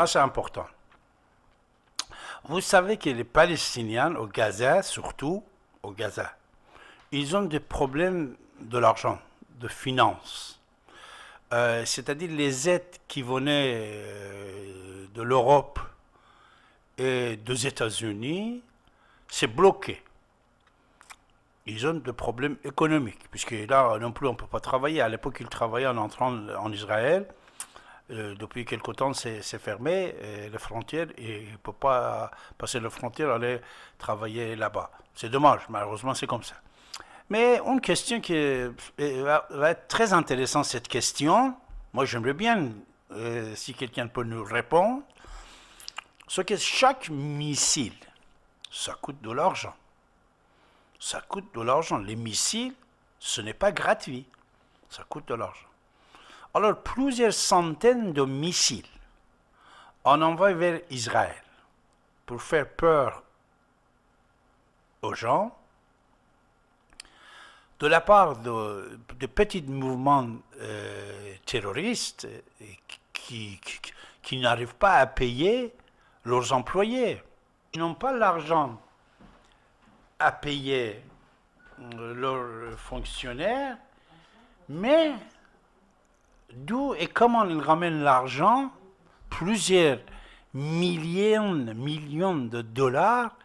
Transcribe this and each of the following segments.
Ah, c'est important. Vous savez que les Palestiniens au Gaza, surtout au Gaza, ils ont des problèmes de l'argent, de finances. Euh, c'est-à-dire les aides qui venaient euh, de l'Europe et des États-Unis, c'est bloqué. Ils ont des problèmes économiques, puisque là non plus on ne peut pas travailler. À l'époque, ils travaillaient en entrant en Israël. Euh, depuis quelque temps, c'est fermé, les frontières, et il ne peut pas passer les frontières, aller travailler là-bas. C'est dommage, malheureusement, c'est comme ça. Mais une question qui va, être très intéressante, cette question, moi j'aimerais bien, euh, si quelqu'un peut nous répondre, c'est que chaque missile, ça coûte de l'argent. Ça coûte de l'argent. Les missiles, ce n'est pas gratuit. Ça coûte de l'argent. Alors plusieurs centaines de missiles en envoyés vers Israël pour faire peur aux gens. De la part de, petits mouvements euh, terroristes euh, qui n'arrivent pas à payer leurs employés, ils n'ont pas l'argent à payer euh, leurs fonctionnaires, mais D'où et comment il ramène l'argent Plusieurs millions, millions de dollars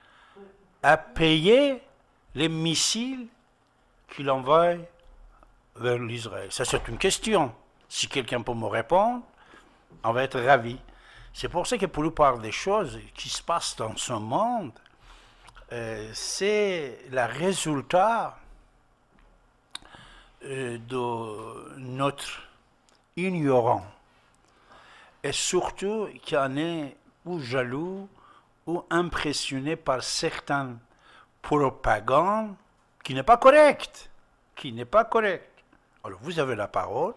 à payer les missiles qu'il envoie vers l'Israël. Ça, c'est une question. Si quelqu'un peut me répondre, on va être ravi. C'est pour ça que pour la part des choses qui se passent dans ce monde, euh, c'est le résultat euh, de notre ignorant. Et surtout qui en est ou jaloux ou impressionné par certaines propagandes qui n'est pas correcte, qui n'est pas correct. Alors vous avez la parole,